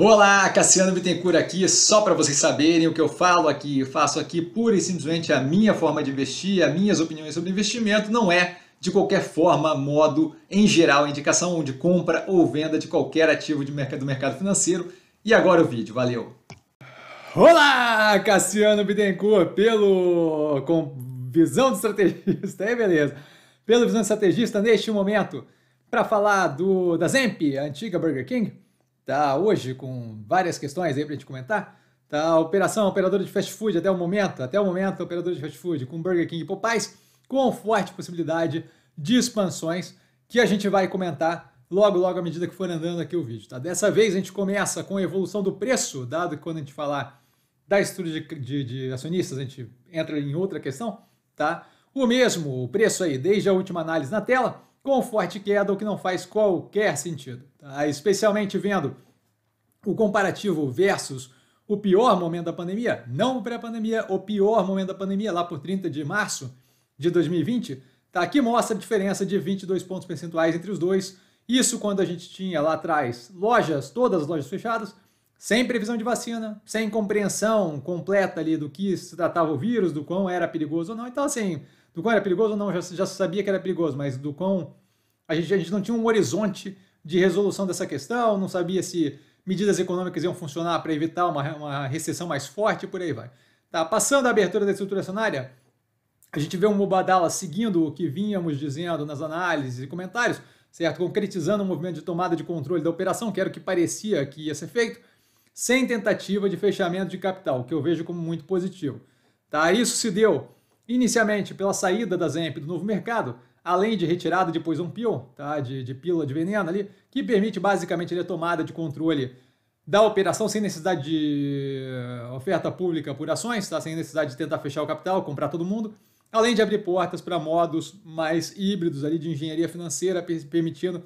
Olá, Cassiano Bittencourt aqui, só para vocês saberem o que eu falo aqui, eu faço aqui pura e simplesmente a minha forma de investir, as minhas opiniões sobre investimento, não é de qualquer forma, modo, em geral, indicação de compra ou venda de qualquer ativo de mercado, do mercado financeiro. E agora o vídeo, valeu! Olá, Cassiano Bittencourt, pelo com visão de estrategista, aí beleza, pelo visão de estrategista neste momento, para falar do da Zemp, a antiga Burger King, tá hoje com várias questões aí para a gente comentar. Tá, operação, operadora de fast food até o momento, até o momento, operadora de fast food com Burger King e Popeyes, com forte possibilidade de expansões que a gente vai comentar logo, logo à medida que for andando aqui o vídeo. Tá? Dessa vez a gente começa com a evolução do preço, dado que quando a gente falar da estrutura de, de, de, acionistas, a gente entra em outra questão, tá? O mesmo o preço aí, desde a última análise na tela, com forte queda, o que não faz qualquer sentido, tá? especialmente vendo o comparativo versus o pior momento da pandemia, não o pré-pandemia, o pior momento da pandemia, lá por 30 de março de 2020, tá? aqui mostra a diferença de 22 pontos percentuais entre os dois. Isso quando a gente tinha lá atrás lojas, todas as lojas fechadas, sem previsão de vacina, sem compreensão completa ali do que se tratava o vírus, do quão era perigoso ou não. Então, assim, do quão era perigoso ou não, já, já sabia que era perigoso, mas do quão. A gente, a gente não tinha um horizonte de resolução dessa questão, não sabia se medidas econômicas iam funcionar para evitar uma, uma recessão mais forte e por aí vai. Tá, passando a abertura da estrutura acionária, a gente vê um Mubadala seguindo o que vínhamos dizendo nas análises e comentários, certo? Concretizando o movimento de tomada de controle da operação, que era o que parecia que ia ser feito sem tentativa de fechamento de capital, que eu vejo como muito positivo. Tá? Isso se deu inicialmente pela saída da Zemp do novo mercado, além de retirada de poison pill, tá? de, de pílula de veneno ali, que permite basicamente a é tomada de controle da operação sem necessidade de eh, oferta pública por ações, tá? sem necessidade de tentar fechar o capital, comprar todo mundo, além de abrir portas para modos mais híbridos ali de engenharia financeira, permitindo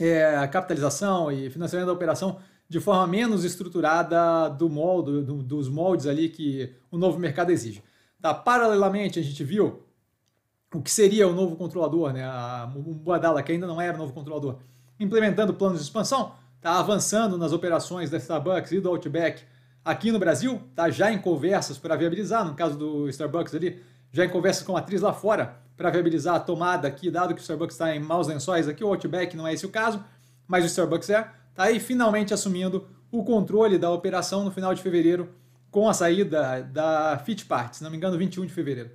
é, capitalização e financiamento da operação de forma menos estruturada do molde, do, dos moldes ali que o novo mercado exige. Tá? Paralelamente, a gente viu o que seria o novo controlador, né? o Badala, que ainda não era o novo controlador, implementando planos de expansão, tá avançando nas operações da Starbucks e do Outback aqui no Brasil, tá já em conversas para viabilizar, no caso do Starbucks ali, já em conversas com a atriz lá fora para viabilizar a tomada aqui, dado que o Starbucks está em maus lençóis aqui, o Outback não é esse o caso, mas o Starbucks é está aí finalmente assumindo o controle da operação no final de fevereiro com a saída da Fitpart, se não me engano, 21 de fevereiro.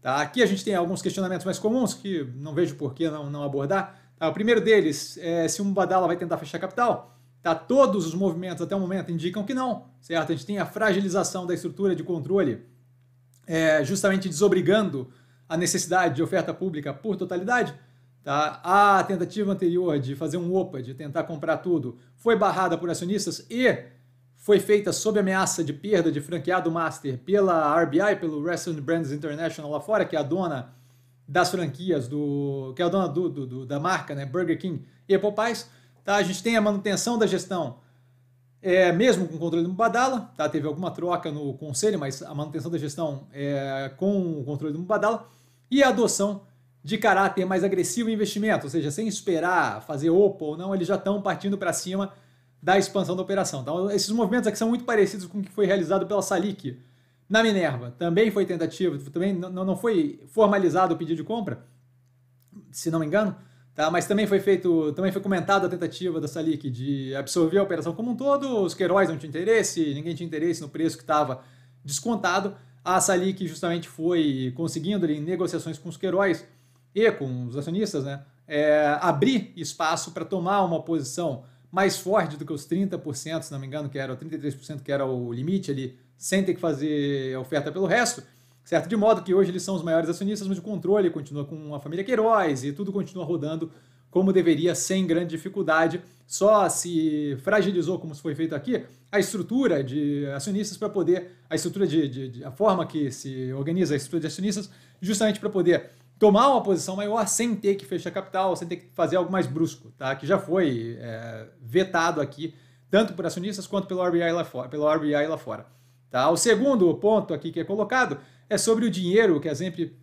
Tá? Aqui a gente tem alguns questionamentos mais comuns que não vejo por que não, não abordar. Tá? O primeiro deles é se um Badala vai tentar fechar capital. Tá? Todos os movimentos até o momento indicam que não, certo? A gente tem a fragilização da estrutura de controle, é, justamente desobrigando a necessidade de oferta pública por totalidade. Tá? A tentativa anterior de fazer um OPA, de tentar comprar tudo, foi barrada por acionistas e foi feita sob ameaça de perda de franqueado master pela RBI, pelo Restaurant Brands International lá fora, que é a dona das franquias, do, que é a dona do, do, do da marca, né? Burger King e Popeyes. Tá? A gente tem a manutenção da gestão, é, mesmo com o controle do Mubadala. Tá? Teve alguma troca no conselho, mas a manutenção da gestão é, com o controle do Mubadala. E a adoção de caráter mais agressivo em investimento, ou seja, sem esperar fazer opa ou não, eles já estão partindo para cima da expansão da operação. Então, esses movimentos aqui são muito parecidos com o que foi realizado pela Salic na Minerva. Também foi tentativa, também não, não foi formalizado o pedido de compra, se não me engano, tá? mas também foi feito, também foi comentada a tentativa da Salic de absorver a operação como um todo, os Queiroz não tinham interesse, ninguém tinha interesse no preço que estava descontado. A Salic justamente foi conseguindo ali negociações com os Queiroz e com os acionistas, né, é, abrir espaço para tomar uma posição mais forte do que os 30%, se não me engano, que era o 33% que era o limite ali, sem ter que fazer oferta pelo resto, certo? De modo que hoje eles são os maiores acionistas, mas o controle continua com a família Queiroz e tudo continua rodando como deveria, sem grande dificuldade. Só se fragilizou, como foi feito aqui, a estrutura de acionistas para poder, a estrutura de, de, de, a forma que se organiza a estrutura de acionistas, justamente para poder tomar uma posição maior sem ter que fechar capital, sem ter que fazer algo mais brusco, tá? que já foi é, vetado aqui, tanto por acionistas quanto pelo RBI lá fora. Pelo RBI lá fora tá? O segundo ponto aqui que é colocado é sobre o dinheiro que a Zempre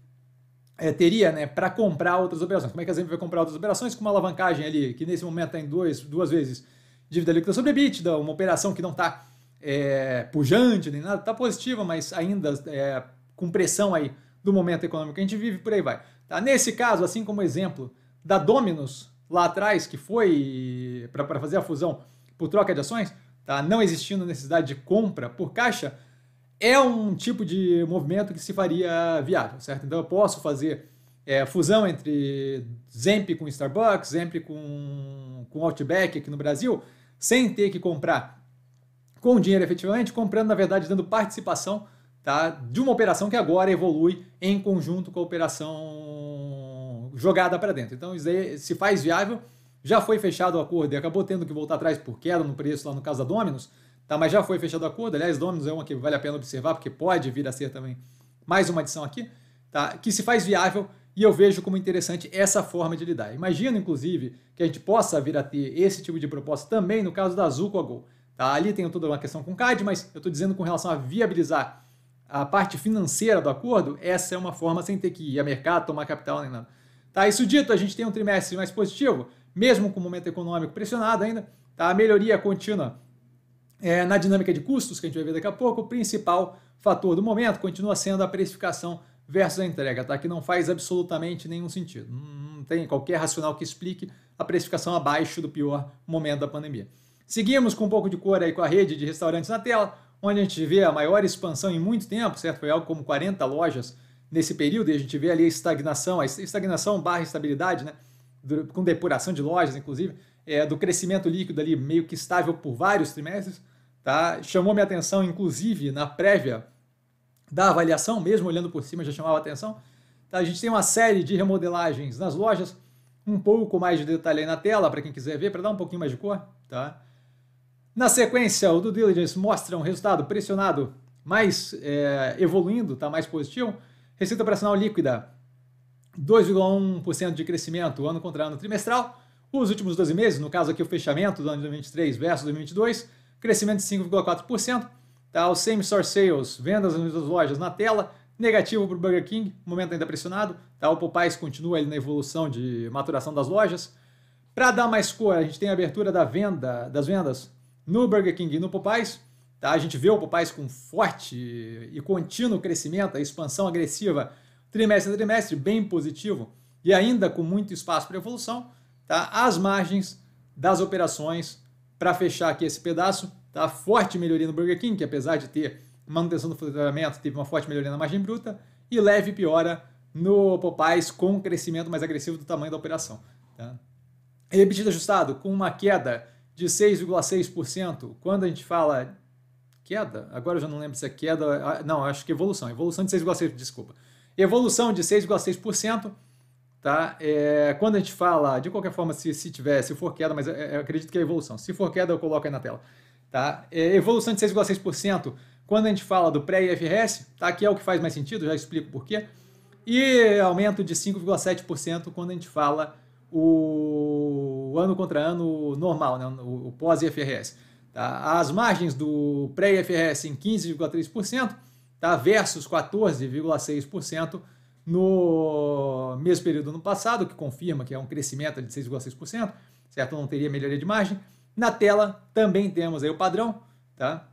é, teria né, para comprar outras operações. Como é que a Zempre vai comprar outras operações? Com uma alavancagem ali, que nesse momento está em dois, duas vezes dívida líquida sobre EBITDA, uma operação que não está é, pujante nem nada, está positiva, mas ainda é, com pressão aí do momento econômico que a gente vive, por aí vai. Tá? Nesse caso, assim como exemplo da Dominus lá atrás, que foi para fazer a fusão por troca de ações, tá? não existindo necessidade de compra por caixa, é um tipo de movimento que se faria viável, certo? Então eu posso fazer é, fusão entre Zemp com Starbucks, Zemp com, com Outback aqui no Brasil, sem ter que comprar com dinheiro efetivamente, comprando, na verdade, dando participação tá? de uma operação que agora evolui em conjunto com a operação jogada para dentro. Então, isso aí se faz viável. Já foi fechado o acordo e acabou tendo que voltar atrás por queda no preço lá no caso da Dominus, tá? mas já foi fechado o acordo. Aliás, Dominus é uma que vale a pena observar, porque pode vir a ser também mais uma adição aqui, tá? que se faz viável e eu vejo como interessante essa forma de lidar. Imagino, inclusive, que a gente possa vir a ter esse tipo de proposta também no caso da Azul com a Gol. Tá? Ali tem toda uma questão com o CAD, mas eu estou dizendo com relação a viabilizar a parte financeira do acordo, essa é uma forma sem ter que ir a mercado, tomar capital nem nada. Tá, isso dito, a gente tem um trimestre mais positivo, mesmo com o momento econômico pressionado ainda, tá? a melhoria contínua é, na dinâmica de custos, que a gente vai ver daqui a pouco, o principal fator do momento continua sendo a precificação versus a entrega, tá? que não faz absolutamente nenhum sentido. Não tem qualquer racional que explique a precificação abaixo do pior momento da pandemia. Seguimos com um pouco de cor aí com a rede de restaurantes na tela, onde a gente vê a maior expansão em muito tempo, certo? Foi algo como 40 lojas nesse período, e a gente vê ali a estagnação, a estagnação barra estabilidade, né? com depuração de lojas, inclusive, é, do crescimento líquido ali meio que estável por vários trimestres, tá? chamou minha atenção, inclusive, na prévia da avaliação, mesmo olhando por cima já chamava atenção, tá? a gente tem uma série de remodelagens nas lojas, um pouco mais de detalhe aí na tela, para quem quiser ver, para dar um pouquinho mais de cor, tá? Na sequência, o due diligence mostra um resultado pressionado, mas é, evoluindo, está mais positivo. Receita operacional líquida, 2,1% de crescimento ano contra ano trimestral. Os últimos 12 meses, no caso aqui o fechamento do ano de 2023 versus 2022, crescimento de 5,4%. Tá? O same-store sales, vendas nas lojas na tela, negativo para o Burger King, momento ainda pressionado. Tá? O Popeyes continua ali na evolução de maturação das lojas. Para dar mais cor, a gente tem a abertura da venda, das vendas no Burger King e no Popeyes. Tá? A gente vê o Popeyes com forte e contínuo crescimento, a expansão agressiva trimestre a trimestre, bem positivo e ainda com muito espaço para evolução. Tá? As margens das operações, para fechar aqui esse pedaço, tá? forte melhoria no Burger King, que apesar de ter manutenção do faturamento, teve uma forte melhoria na margem bruta, e leve piora no Popeyes com um crescimento mais agressivo do tamanho da operação. Tá? EBITDA ajustado com uma queda de 6,6%, quando a gente fala queda, agora eu já não lembro se é queda, ah, não, acho que evolução, evolução de 6,6%, desculpa. Evolução de 6,6%, tá? É, quando a gente fala, de qualquer forma, se, se tiver, se for queda, mas eu, é, é, acredito que é evolução. Se for queda, eu coloco aí na tela. Tá? É, evolução de 6,6%, quando a gente fala do pré-IFRS, tá? que é o que faz mais sentido, já explico por quê. E aumento de 5,7% quando a gente fala o o ano contra ano normal, né, o, o pós-IFRS. Tá? As margens do pré-IFRS em 15,3% tá? versus 14,6% no mesmo período do ano passado, que confirma que é um crescimento de 6,6%, certo? Não teria melhoria de margem. Na tela também temos aí o padrão, tá?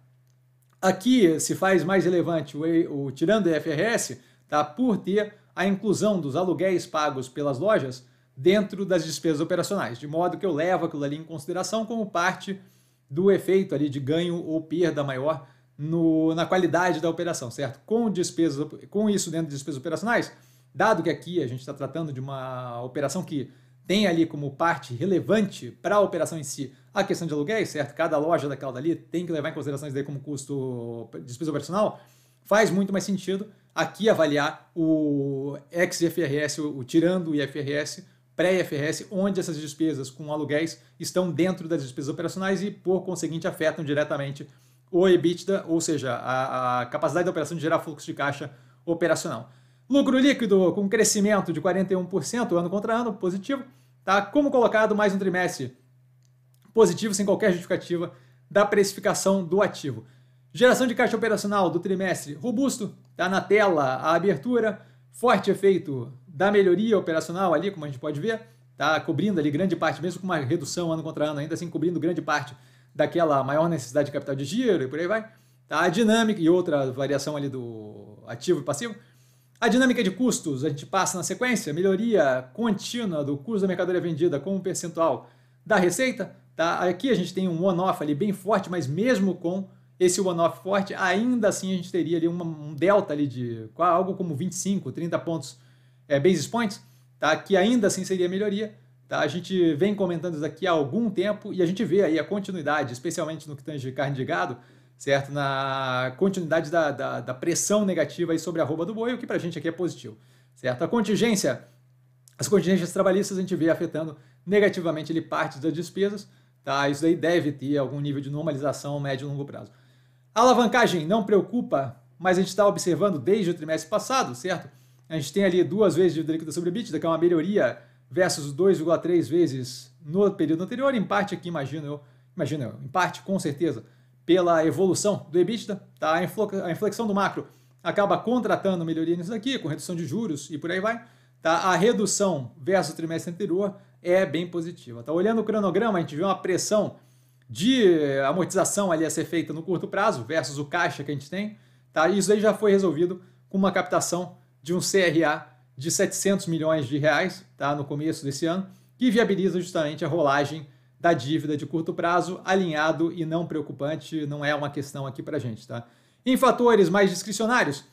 Aqui se faz mais relevante o, o tirando o IFRS, tá? Por ter a inclusão dos aluguéis pagos pelas lojas, dentro das despesas operacionais, de modo que eu levo aquilo ali em consideração como parte do efeito ali de ganho ou perda maior no, na qualidade da operação, certo? Com despesas, com isso dentro de despesas operacionais, dado que aqui a gente está tratando de uma operação que tem ali como parte relevante para a operação em si a questão de aluguéis, certo? Cada loja daquela dali tem que levar em consideração isso daí como custo despesa operacional. Faz muito mais sentido aqui avaliar o ex-IFRS, o, o tirando o IFRS, pré-IFRS, onde essas despesas com aluguéis estão dentro das despesas operacionais e, por conseguinte, afetam diretamente o EBITDA, ou seja, a, a capacidade da operação de gerar fluxo de caixa operacional. Lucro líquido com crescimento de 41% ano contra ano, positivo, tá? Como colocado, mais um trimestre positivo, sem qualquer justificativa da precificação do ativo. Geração de caixa operacional do trimestre robusto, tá na tela a abertura, forte efeito da melhoria operacional ali, como a gente pode ver, está cobrindo ali grande parte, mesmo com uma redução ano contra ano, ainda assim cobrindo grande parte daquela maior necessidade de capital de giro e por aí vai. Tá? A dinâmica e outra variação ali do ativo e passivo. A dinâmica de custos, a gente passa na sequência, melhoria contínua do custo da mercadoria vendida como percentual da receita. Tá? Aqui a gente tem um one-off ali bem forte, mas mesmo com esse one-off forte, ainda assim a gente teria ali uma, um delta ali de algo como 25, 30 pontos é, basis points, tá? que ainda assim seria melhoria. Tá? A gente vem comentando isso daqui há algum tempo e a gente vê aí a continuidade, especialmente no que tange carne de gado, certo? Na continuidade da, da, da pressão negativa aí sobre a rouba do boi, o que para a gente aqui é positivo, certo? A contingência, as contingências trabalhistas a gente vê afetando negativamente ele parte das despesas, tá? Isso aí deve ter algum nível de normalização médio e longo prazo. A alavancagem não preocupa, mas a gente está observando desde o trimestre passado, certo? A gente tem ali duas vezes dívida líquida sobre EBITDA, que é uma melhoria versus 2,3 vezes no período anterior, em parte aqui, imagino eu, imagino eu, em parte com certeza, pela evolução do EBITDA, tá? a inflexão do macro acaba contratando melhoria nisso daqui, com redução de juros e por aí vai. Tá? A redução versus o trimestre anterior é bem positiva. Tá? Olhando o cronograma, a gente vê uma pressão de amortização ali a ser feita no curto prazo versus o caixa que a gente tem. Tá? Isso aí já foi resolvido com uma captação de um CRA de 700 milhões de reais tá, no começo desse ano, que viabiliza justamente a rolagem da dívida de curto prazo, alinhado e não preocupante, não é uma questão aqui para a gente. Tá? Em fatores mais discricionários,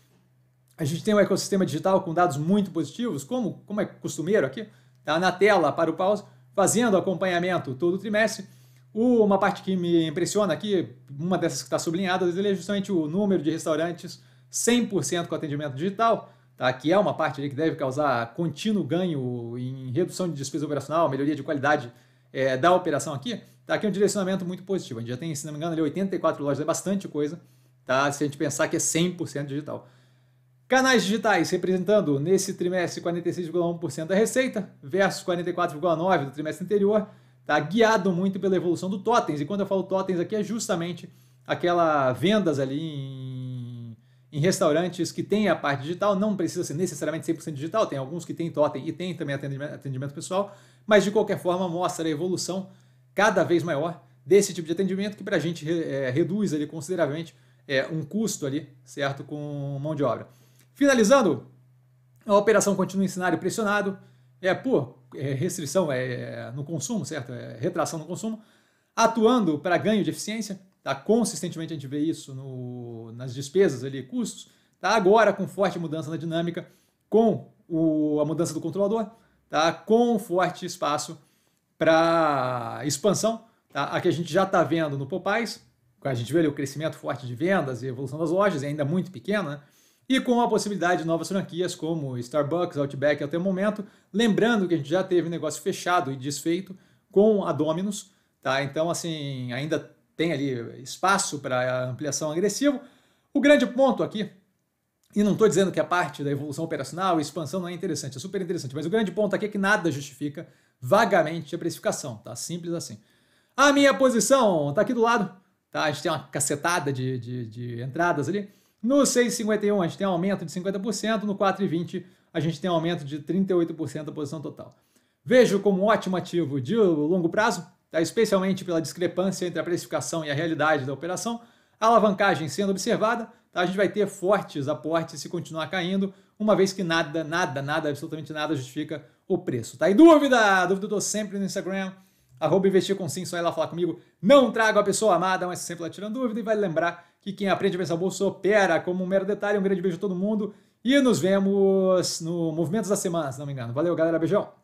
a gente tem um ecossistema digital com dados muito positivos, como, como é costumeiro aqui, tá na tela para o pause, fazendo acompanhamento todo trimestre. Uma parte que me impressiona aqui, uma dessas que está sublinhada, é justamente o número de restaurantes 100% com atendimento digital, tá? que é uma parte que deve causar contínuo ganho em redução de despesa operacional, melhoria de qualidade é, da operação aqui, tá? aqui é um direcionamento muito positivo. A gente já tem, se não me engano, ali 84 lojas, é bastante coisa, tá? se a gente pensar que é 100% digital. Canais digitais representando nesse trimestre 46,1% da receita versus 44,9% do trimestre anterior, tá? guiado muito pela evolução do totens. E quando eu falo totens aqui é justamente aquela vendas ali em em restaurantes que tem a parte digital, não precisa ser necessariamente 100% digital, tem alguns que tem totem e tem também atendimento pessoal, mas de qualquer forma mostra a evolução cada vez maior desse tipo de atendimento que para a gente é, reduz ali consideravelmente é, um custo ali, certo, com mão de obra. Finalizando, a operação continua em cenário pressionado, é por é, restrição é, no consumo, certo, é, retração no consumo, atuando para ganho de eficiência, Tá? Consistentemente a gente vê isso no, nas despesas ali, custos. Tá? Agora, com forte mudança na dinâmica, com o, a mudança do controlador, tá? com forte espaço para expansão. Tá? A que a gente já está vendo no Popais, a gente vê ali o crescimento forte de vendas e evolução das lojas, ainda muito pequena, né? e com a possibilidade de novas franquias como Starbucks, Outback até o momento. Lembrando que a gente já teve negócio fechado e desfeito com a Domino's, tá? Então, assim, ainda tem ali espaço para ampliação agressiva. O grande ponto aqui, e não estou dizendo que a é parte da evolução operacional e expansão não é interessante, é super interessante, mas o grande ponto aqui é que nada justifica vagamente a precificação, tá? Simples assim. A minha posição está aqui do lado, tá? A gente tem uma cacetada de, de, de entradas ali. No 6,51 a gente tem um aumento de 50%, no 4,20 a gente tem um aumento de 38% da posição total. Vejo como um ótimo ativo de longo prazo, tá? especialmente pela discrepância entre a precificação e a realidade da operação, a alavancagem sendo observada, tá? a gente vai ter fortes aportes se continuar caindo, uma vez que nada, nada, nada, absolutamente nada justifica o preço. Tá? E dúvida? Dúvida eu tô sempre no Instagram, arroba investir com sim, só ir lá falar comigo. Não trago a pessoa amada, mas sempre lá tirando dúvida. E vai vale lembrar que quem aprende a pensar bolsa opera como um mero detalhe. Um grande beijo a todo mundo e nos vemos no Movimentos da Semana, se não me engano. Valeu, galera. Beijão.